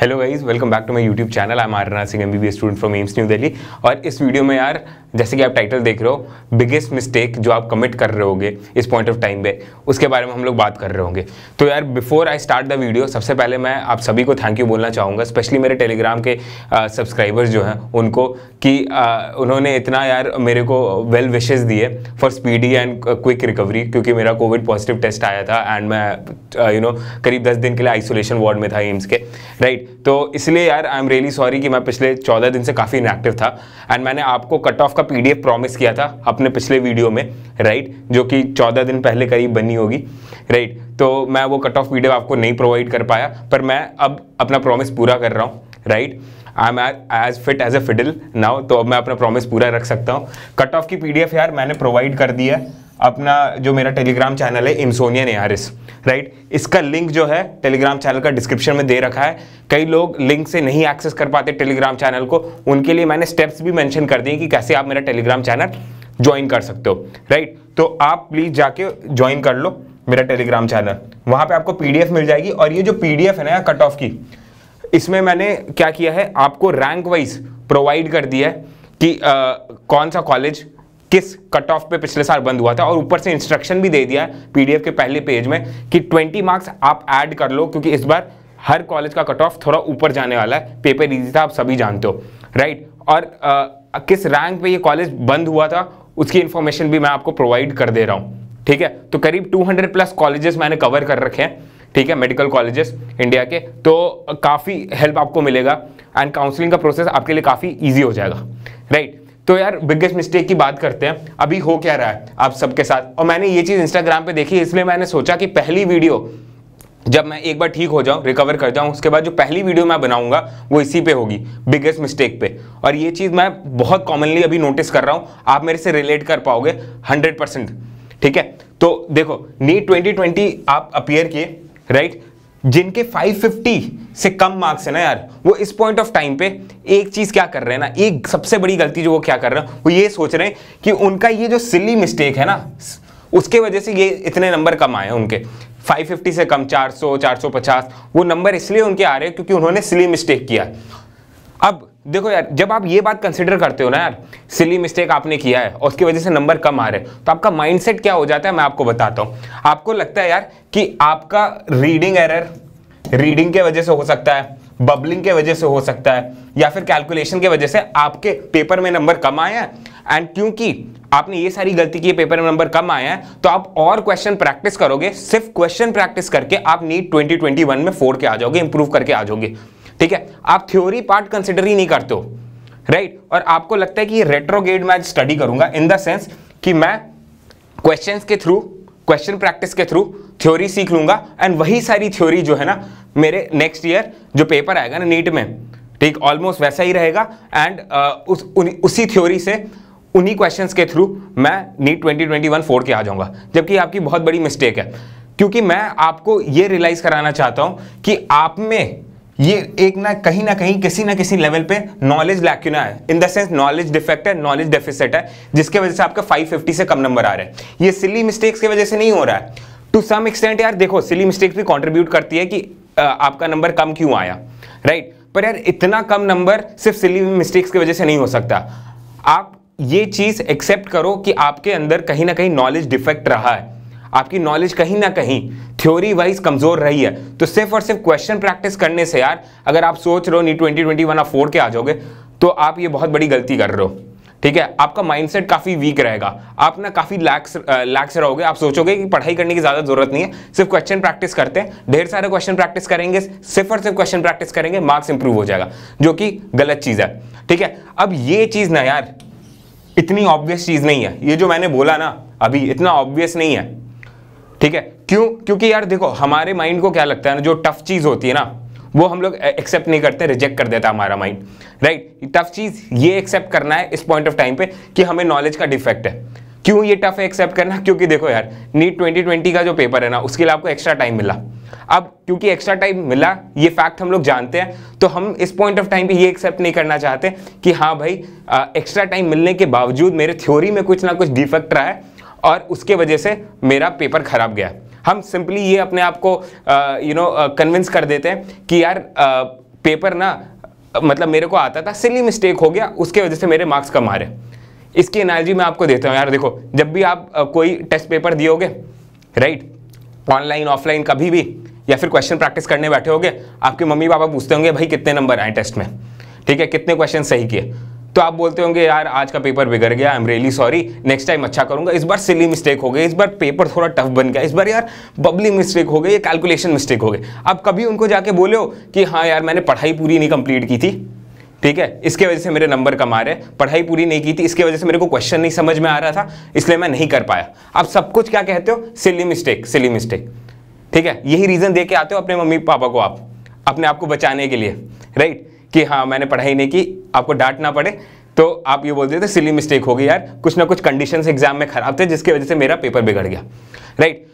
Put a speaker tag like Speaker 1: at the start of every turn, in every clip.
Speaker 1: Hello guys welcome back to my YouTube channel I am Aarna Singh MBBS student from AIIMS new Delhi और इस video में यार जैसे कि आप टाइटल देख रहे हो बिगेस्ट मिस्टेक जो आप कमिट कर रहे होगे इस पॉइंट ऑफ टाइम पे उसके बारे में हम लोग बात कर रहे होंगे तो यार before I start the video सबसे पहले मैं आप सभी को थैंक यू बोलना चाहूँगा स्पेशली मेरे टेलीग्राम के सब्सक्राइबर्स जो हैं उनको कि आ, उन्होंने इतना यार मेरे को वेल विशेज़ दिए for speedy and quick recovery क्योंकि मेरा कोविड पॉजिटिव टेस्ट आया था एंड मैं यू नो करीब दस दिन के लिए आइसोलेशन वार्ड में था एम्स के राइट तो इसलिए यार आई एम रियली सॉरी कि मैं पिछले चौदह दिन से काफ़ी इनएक्टिव था एंड मैंने आपको कट ऑफ का पी प्रॉमिस किया था अपने पिछले वीडियो में राइट जो कि चौदह दिन पहले करीब बनी होगी राइट तो मैं वो कट ऑफ पीडीएफ आपको नहीं प्रोवाइड कर पाया पर मैं अब अपना प्रॉमिस पूरा कर रहा हूँ right I am as fit as a fiddle now तो अब मैं अपना प्रॉमिस पूरा रख सकता हूँ कट ऑफ की पीडीएफ यार मैंने प्रोवाइड कर दिया है अपना जो मेरा टेलीग्राम चैनल है इंसोनिया नेहारिस राइट इसका लिंक जो है टेलीग्राम चैनल का डिस्क्रिप्शन में दे रखा है कई लोग लिंक से नहीं एक्सेस कर पाते टेलीग्राम चैनल को उनके लिए मैंने स्टेप्स भी मैंशन कर दिए कि कैसे आप मेरा टेलीग्राम चैनल ज्वाइन कर सकते हो राइट तो आप प्लीज़ जाके ज्वाइन कर लो मेरा टेलीग्राम चैनल वहाँ पे आपको पीडीएफ मिल जाएगी और ये जो पीडीएफ है ना कट ऑफ की इसमें मैंने क्या किया है आपको रैंक वाइज प्रोवाइड कर दिया है कि आ, कौन सा कॉलेज किस कट ऑफ पे पिछले साल बंद हुआ था और ऊपर से इंस्ट्रक्शन भी दे दिया है पीडीएफ के पहले पेज में कि 20 मार्क्स आप ऐड कर लो क्योंकि इस बार हर कॉलेज का कट ऑफ थोड़ा ऊपर जाने वाला है पेपर इजी था आप सभी जानते हो राइट और आ, किस रैंक पे ये कॉलेज बंद हुआ था उसकी इन्फॉर्मेशन भी मैं आपको प्रोवाइड कर दे रहा हूँ ठीक है तो करीब 200 प्लस कॉलेजेस मैंने कवर कर रखे हैं ठीक है मेडिकल कॉलेजेस इंडिया के तो काफ़ी हेल्प आपको मिलेगा एंड काउंसलिंग का प्रोसेस आपके लिए काफ़ी ईजी हो जाएगा राइट तो यार बिगेस्ट मिस्टेक की बात करते हैं अभी हो क्या रहा है आप सबके साथ और मैंने ये चीज़ इंस्टाग्राम पे देखी इसलिए मैंने सोचा कि पहली वीडियो जब मैं एक बार ठीक हो जाऊँ रिकवर कर जाऊँ उसके बाद जो पहली वीडियो मैं बनाऊँगा वो इसी पे होगी बिगेस्ट मिस्टेक पे और ये चीज़ मैं बहुत कॉमनली अभी नोटिस कर रहा हूँ आप मेरे से रिलेट कर पाओगे हंड्रेड परसेंट ठीक है तो देखो नीट ट्वेंटी आप अपियर किए राइट जिनके 550 से कम मार्क्स है ना यार वो इस पॉइंट ऑफ टाइम पे एक चीज़ क्या कर रहे हैं ना एक सबसे बड़ी गलती जो वो क्या कर रहे हैं वो ये सोच रहे हैं कि उनका ये जो सिली मिस्टेक है ना उसके वजह से ये इतने नंबर कम आए उनके 550 से कम 400 450 वो नंबर इसलिए उनके आ रहे हैं क्योंकि उन्होंने सिली मिस्टेक किया अब देखो यार जब आप ये बात कंसिडर करते हो ना यार सिली मिस्टेक आपने किया है और उसकी वजह से नंबर कम आ रहे हैं तो आपका माइंडसेट क्या हो जाता है मैं आपको बताता हूँ आपको लगता है यार कि आपका रीडिंग एरर रीडिंग के वजह से हो सकता है बबलिंग के वजह से हो सकता है या फिर कैलकुलेशन के वजह से आपके पेपर में नंबर कम आए हैं एंड क्योंकि आपने ये सारी गलती की पेपर में नंबर कम आया है तो आप और क्वेश्चन प्रैक्टिस करोगे सिर्फ क्वेश्चन प्रैक्टिस करके आप नीट 2021 में फोर के आ जाओगे इंप्रूव करके आ जाओगे ठीक है आप थ्योरी पार्ट कंसिडर ही नहीं करते हो राइट right? और आपको लगता है कि रेट्रोगेड मैं स्टडी करूंगा इन द सेंस कि मैं क्वेश्चन के थ्रू क्वेश्चन प्रैक्टिस के थ्रू थ्योरी सीख लूंगा एंड वही सारी थ्योरी जो है ना मेरे नेक्स्ट ईयर जो पेपर आएगा ना नीट में ठीक ऑलमोस्ट वैसा ही रहेगा एंड uh, उस उसी थ्योरी से उन्हीं क्वेश्चंस के थ्रू मैं नीट 2021 फोर के आ जाऊंगा जबकि आपकी बहुत बड़ी मिस्टेक है क्योंकि मैं आपको ये रियलाइज़ कराना चाहता हूँ कि आप में ये एक ना कहीं ना कहीं किसी ना किसी लेवल पे नॉलेज लैक्यूना है in the sense knowledge defect है नॉलेज डेफिसिट है जिसके वजह से आपका 550 से कम नंबर आ रहा है ये सिली मिस्टेक्स की वजह से नहीं हो रहा है टू सम एक्सटेंट यार देखो सिली मिस्टेक्स भी कॉन्ट्रीब्यूट करती है कि आ, आपका नंबर कम क्यों आया राइट right? पर यार इतना कम नंबर सिर्फ सिली मिस्टेक्स की वजह से नहीं हो सकता आप ये चीज़ एक्सेप्ट करो कि आपके अंदर कहीं ना कहीं नॉलेज डिफेक्ट रहा है आपकी नॉलेज कहीं ना कहीं थ्योरी वाइज कमजोर रही है तो सिर्फ और सिर्फ क्वेश्चन प्रैक्टिस करने से यार अगर आप सोच रहे हो नी ट्वेंटी ट्वेंटी वन आप के आ जाओगे तो आप ये बहुत बड़ी गलती कर रहे हो ठीक है आपका माइंडसेट काफ़ी वीक रहेगा आप ना काफ़ी लैक्स लैक्स रहोगे आप सोचोगे कि पढ़ाई करने की ज़्यादा ज़रूरत नहीं है सिर्फ क्वेश्चन प्रैक्टिस करते हैं ढेर सारे क्वेश्चन प्रैक्टिस करेंगे सिर्फ और सिर्फ क्वेश्चन प्रैक्टिस करेंगे मार्क्स इंप्रूव हो जाएगा जो कि गलत चीज़ है ठीक है अब ये चीज़ ना यार इतनी ऑब्वियस चीज़ नहीं है ये जो मैंने बोला ना अभी इतना ऑब्वियस नहीं है ठीक है क्यों क्योंकि यार देखो हमारे माइंड को क्या लगता है ना जो टफ चीज़ होती है ना वो हम लोग एक्सेप्ट नहीं करते रिजेक्ट कर देता हमारा माइंड राइट टफ चीज़ ये एक्सेप्ट करना है इस पॉइंट ऑफ टाइम पे कि हमें नॉलेज का डिफेक्ट है क्यों ये टफ है एक्सेप्ट करना क्योंकि देखो यार नीट 2020 का जो पेपर है ना उसके लिए आपको एक्स्ट्रा टाइम मिला अब क्योंकि एक्स्ट्रा टाइम मिला ये फैक्ट हम लोग जानते हैं तो हम इस पॉइंट ऑफ टाइम पे ये एक्सेप्ट नहीं करना चाहते कि हाँ भाई एक्स्ट्रा टाइम मिलने के बावजूद मेरे थ्योरी में कुछ ना कुछ डिफेक्ट रहा है और उसके वजह से मेरा पेपर ख़राब गया हम सिंपली ये अपने आप को यू नो कन्विंस कर देते हैं कि यार आ, पेपर ना मतलब मेरे को आता था सिली मिस्टेक हो गया उसके वजह से मेरे मार्क्स कम आ रहे इसकी एनर्जी मैं आपको देता हूँ यार देखो जब भी आप आ, कोई टेस्ट पेपर दियोगे राइट ऑनलाइन ऑफलाइन कभी भी या फिर क्वेश्चन प्रैक्टिस करने बैठे होगे आपके मम्मी पापा पूछते होंगे भाई कितने नंबर आए टेस्ट में ठीक है कितने क्वेश्चन सही किए तो आप बोलते होंगे यार आज का पेपर बिगड़ गया I am really sorry next time अच्छा करूंगा इस बार सिली मिस्टेक हो गई इस बार पेपर थोड़ा टफ बन गया इस बार यार बबली मिस्टेक हो गई ये कैलकुलेशन मिस्टेक हो गई आप कभी उनको जाके बोले हो कि हाँ यार मैंने पढ़ाई पूरी नहीं कंप्लीट की थी ठीक है इसके वजह से मेरे नंबर कम आ रहे पढ़ाई पूरी नहीं की थी इसके वजह से मेरे को क्वेश्चन नहीं समझ में आ रहा था इसलिए मैं नहीं कर पाया आप सब कुछ क्या कहते हो सिली मिस्टेक सिली मिस्टेक ठीक है यही रीज़न दे के आते हो अपने मम्मी पापा को आप अपने आप को बचाने के लिए राइट कि हाँ मैंने पढ़ाई नहीं की आपको डांट ना पड़े तो आप ये बोल देते सिली मिस्टेक होगी यार कुछ ना कुछ कंडीशन एग्जाम में खराब थे जिसकी वजह से मेरा पेपर बिगड़ गया राइट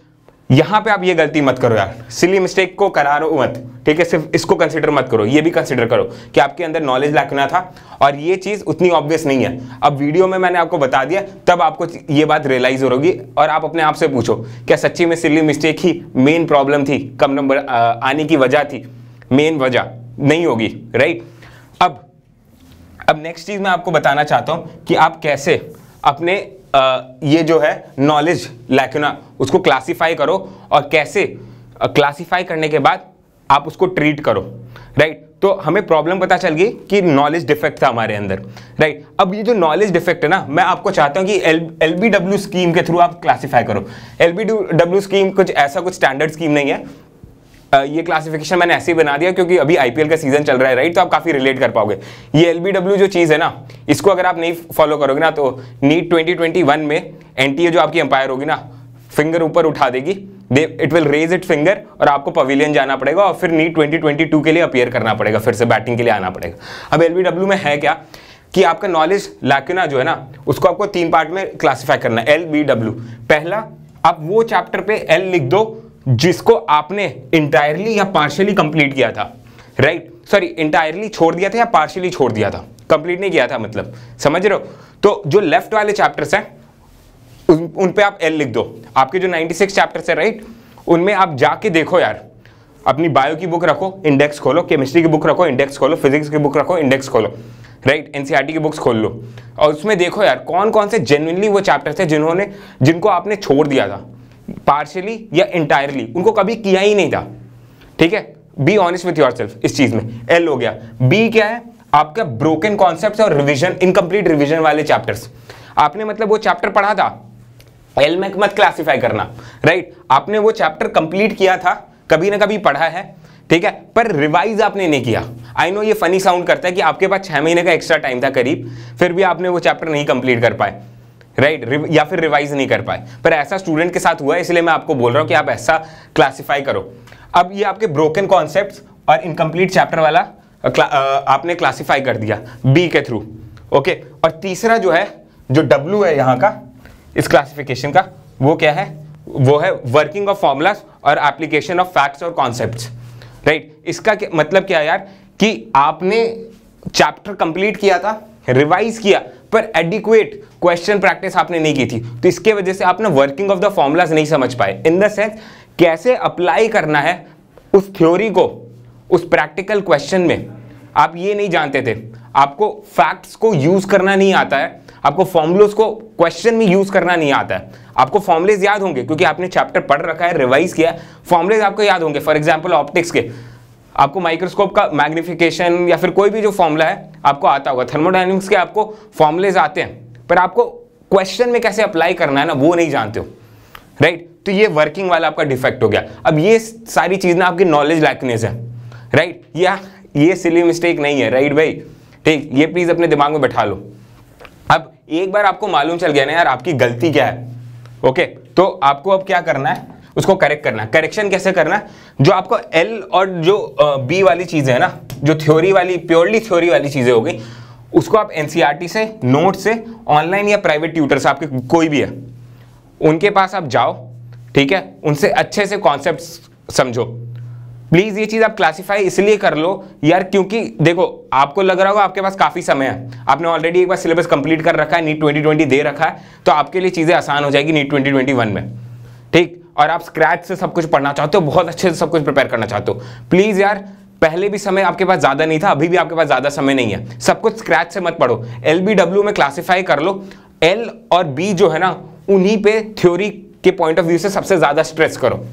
Speaker 1: यहाँ पे आप ये गलती मत करो यार सिली मिस्टेक को करारो मत ठीक है सिर्फ इसको कंसिडर मत करो ये भी कंसिडर करो कि आपके अंदर नॉलेज लाखना था और ये चीज़ उतनी ऑब्वियस नहीं है अब वीडियो में मैंने आपको बता दिया तब आपको ये बात रियलाइज हो रही और आप अपने आप से पूछो क्या सच्ची में सिली मिस्टेक ही मेन प्रॉब्लम थी कम नंबर आने की वजह थी मेन वजह नहीं होगी राइट अब अब नेक्स्ट चीज़ मैं आपको बताना चाहता हूं कि आप कैसे अपने आ, ये जो है नॉलेज ना उसको क्लासीफाई करो और कैसे क्लासीफाई करने के बाद आप उसको ट्रीट करो राइट तो हमें प्रॉब्लम पता चल गई कि नॉलेज डिफेक्ट था हमारे अंदर राइट अब ये जो नॉलेज डिफेक्ट है ना मैं आपको चाहता हूँ कि L L B W scheme के थ्रू आप क्लासीफाई करो एल बी डब्ल्यू स्कीम कुछ ऐसा कुछ स्टैंडर्ड स्कीम नहीं है ये क्लासिफिकेशन मैंने ऐसे ही बना दिया क्योंकि अभी आईपीएल का सीजन चल रहा है राइट तो आप काफ़ी रिलेट कर पाओगे ये एलबीडब्ल्यू जो चीज़ है ना इसको अगर आप नहीं फॉलो करोगे ना तो नीट 2021 में एनटीए जो आपकी एम्पायर होगी ना फिंगर ऊपर उठा देगी दे it will raise it finger और आपको पवेलियन जाना पड़ेगा और फिर नीट ट्वेंटी के लिए अपियर करना पड़ेगा फिर से बैटिंग के लिए आना पड़ेगा अब एलबीडब्ल्यू में है क्या कि आपका नॉलेज लैक्यूना जो है ना उसको आपको तीन पार्ट में क्लासीफाई करना है एल पहला आप वो चैप्टर पे एल लिख दो जिसको आपने इंटायरली या पार्शियली कंप्लीट किया था राइट सॉरी इंटायरली छोड़ दिया था या पार्शियली छोड़ दिया था कंप्लीट नहीं किया था मतलब समझ रहे हो तो जो लेफ्ट वाले चैप्टर्स हैं उन, उन पे आप एल लिख दो आपके जो 96 चैप्टर्स हैं राइट उनमें आप जाके देखो यार अपनी बायो की बुक रखो इंडेक्स खोलो केमिस्ट्री की बुक रखो इंडेक्स खोलो फिजिक्स की बुक रखो इंडेक्स खोलो राइट एनसीईआरटी e की बुक्स खोल लो और उसमें देखो यार कौन कौन से जेनुअनली वो चैप्टर्स थे जिन्होंने जिनको आपने छोड़ दिया था पार्शली या इंटायरली उनको कभी किया ही नहीं था ठीक है बी ऑनेस्ट विथ योर इस चीज में एल हो गया बी क्या है आपका ब्रोकन कॉन्सेप्ट और रिविजन इनकम्प्लीट रिविजन वाले चैप्टर्स आपने मतलब वो चैप्टर पढ़ा था एल में मत क्लासीफाई करना राइट आपने वो चैप्टर कंप्लीट किया था कभी ना कभी पढ़ा है ठीक है पर रिवाइज आपने नहीं किया आई नो ये फनी साउंड करता है कि आपके पास छह महीने का एक्स्ट्रा टाइम था करीब फिर भी आपने वो चैप्टर नहीं कंप्लीट कर पाए राइट right? या फिर रिवाइज नहीं कर पाए पर ऐसा स्टूडेंट के साथ हुआ है इसलिए मैं आपको बोल रहा हूँ कि आप ऐसा क्लासीफाई करो अब ये आपके ब्रोकन कॉन्सेप्ट और इनकम्प्लीट चैप्टर वाला क्ला, आपने क्लासीफाई कर दिया बी के थ्रू ओके और तीसरा जो है जो डब्ल्यू है यहाँ का इस क्लासिफिकेशन का वो क्या है वो है वर्किंग ऑफ फॉर्मूलास और एप्लीकेशन ऑफ फैक्ट्स और कॉन्सेप्ट राइट इसका मतलब क्या यार कि आपने चैप्टर कंप्लीट किया था रिवाइज किया पर एडिक्वेट क्वेश्चन प्रैक्टिस आपने नहीं की थी तो इसके वजह से आपने वर्किंग ऑफ द फॉर्मूलाज नहीं समझ पाए इन द सेंस कैसे अप्लाई करना है उस थ्योरी को उस प्रैक्टिकल क्वेश्चन में आप ये नहीं जानते थे आपको फैक्ट्स को यूज़ करना नहीं आता है आपको फॉर्मुलस को क्वेश्चन में यूज़ करना नहीं आता है आपको फॉर्मुलेज याद होंगे क्योंकि आपने चैप्टर पढ़ रखा है रिवाइज किया है फॉर्मूलेज आपको याद होंगे फॉर एग्जाम्पल ऑप्टिक्स के आपको माइक्रोस्कोप का मैग्निफिकेशन या फिर कोई भी जो फॉर्मूला है आपको आता होगा थर्मोडाइनमिक्स के आपको फॉर्मुलेज आते हैं पर आपको क्वेश्चन में कैसे अप्लाई करना है ना वो नहीं जानते हो राइट right? तो ये वर्किंग वाला आपका डिफेक्ट हो गया अब ये सारी चीज़ ना आपकी नॉलेज लैकनेस है राइट right? या ये सिली मिस्टेक नहीं है राइट right भाई ठीक ये प्लीज़ अपने दिमाग में बैठा लो अब एक बार आपको मालूम चल गया ना यार आपकी गलती क्या है ओके okay, तो आपको अब क्या करना है उसको करेक्ट करना करेक्शन कैसे करना जो आपको एल और जो बी वाली चीज़ें है ना जो थ्योरी वाली प्योरली थ्योरी वाली चीज़ें हो गई उसको आप एनसीईआरटी e से नोट से ऑनलाइन या प्राइवेट ट्यूटर से आपके कोई भी है उनके पास आप जाओ ठीक है उनसे अच्छे से कॉन्सेप्ट समझो प्लीज़ ये चीज़ आप क्लासीफाई इसलिए कर लो यार क्योंकि देखो आपको लग रहा होगा आपके पास काफ़ी समय है आपने ऑलरेडी एक बार सिलेबस कंप्लीट कर रखा है नीट 2020 दे रखा है तो आपके लिए चीज़ें आसान हो जाएगी नीट 2021 में ठीक और आप स्क्रैच से सब कुछ पढ़ना चाहते हो बहुत अच्छे से सब कुछ प्रिपेयर करना चाहते हो प्लीज़ यार पहले भी समय आपके पास ज़्यादा नहीं था अभी भी आपके पास ज़्यादा समय नहीं है सब कुछ स्क्रैच से मत पढ़ो एल में क्लासीफाई कर लो एल और बी जो है ना उन्हीं पे थ्योरी के पॉइंट ऑफ व्यू से सबसे ज़्यादा स्ट्रेस करो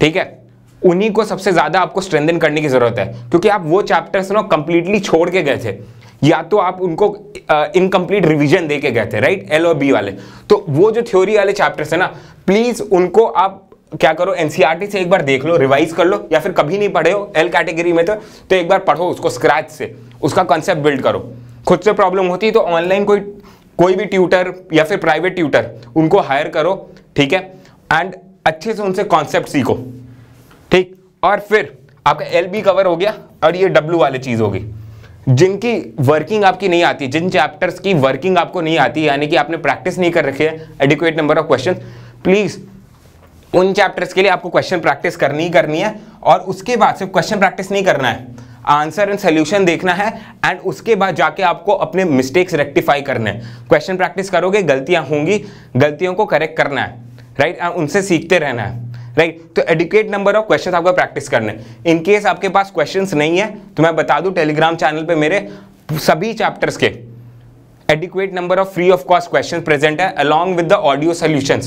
Speaker 1: ठीक है उन्हीं को सबसे ज़्यादा आपको स्ट्रेंथन करने की ज़रूरत है क्योंकि आप वो चैप्टर्स ना कंप्लीटली छोड़ के गए थे या तो आप उनको इनकम्प्लीट रिविजन दे के गए थे राइट एल और बी वाले तो वो जो थ्योरी वाले चैप्टर्स है ना प्लीज़ उनको आप क्या करो एनसीईआरटी e से एक बार देख लो रिवाइज कर लो या फिर कभी नहीं पढ़े हो एल कैटेगरी में तो तो एक बार पढ़ो उसको स्क्रैच से उसका कॉन्सेप्ट बिल्ड करो खुद से प्रॉब्लम होती है तो ऑनलाइन कोई कोई भी ट्यूटर या फिर प्राइवेट ट्यूटर उनको हायर करो ठीक है एंड अच्छे से उनसे कॉन्सेप्ट सीखो ठीक और फिर आपका एल कवर हो गया और ये डब्ल्यू वाली चीज़ होगी जिनकी वर्किंग आपकी नहीं आती जिन चैप्टर्स की वर्किंग आपको नहीं आती यानी कि आपने प्रैक्टिस नहीं कर रखी है adequate number of question please उन चैप्टर्स के लिए आपको क्वेश्चन प्रैक्टिस करनी ही करनी है और उसके बाद सिर्फ क्वेश्चन प्रैक्टिस नहीं करना है आंसर एंड सोल्यूशन देखना है एंड उसके बाद जाके आपको अपने मिस्टेक्स रेक्टिफाई करने हैं क्वेश्चन प्रैक्टिस करोगे गलतियां होंगी गलतियों को करेक्ट करना है राइट right? उनसे सीखते रहना है राइट तो एडुकेट नंबर ऑफ क्वेश्चन आपको प्रैक्टिस करने इनकेस आपके पास क्वेश्चन नहीं है तो मैं बता दू टेलीग्राम चैनल पर मेरे सभी चैप्टर्स के adequate number of free of cost question present है along with the audio solution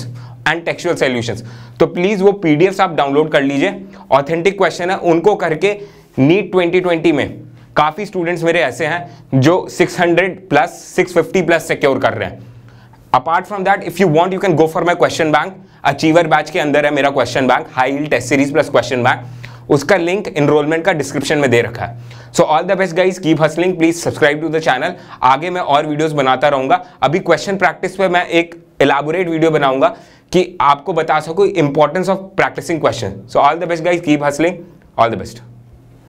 Speaker 1: and textual solutions तो प्लीज़ वो एफ आप डाउनलोड कर लीजिए ऑथेंटिक क्वेश्चन है उनको करके नीट 2020 में काफ़ी स्टूडेंट्स मेरे ऐसे हैं जो 600 प्लस 650 प्लस सिक्योर कर रहे हैं apart from that if you want you can go for my question bank achiever batch के अंदर है मेरा question bank high hill test series plus question bank उसका लिंक इनरोलमेंट का डिस्क्रिप्शन में दे रखा है so all the best guys keep hustling please subscribe to the channel आगे मैं और वीडियोज बनाता रहूंगा अभी क्वेश्चन प्रैक्टिस पर मैं एक एलाबोरेट वीडियो बनाऊंगा कि आपको बता सकूँ importance of practising question so all the best guys keep hustling all the best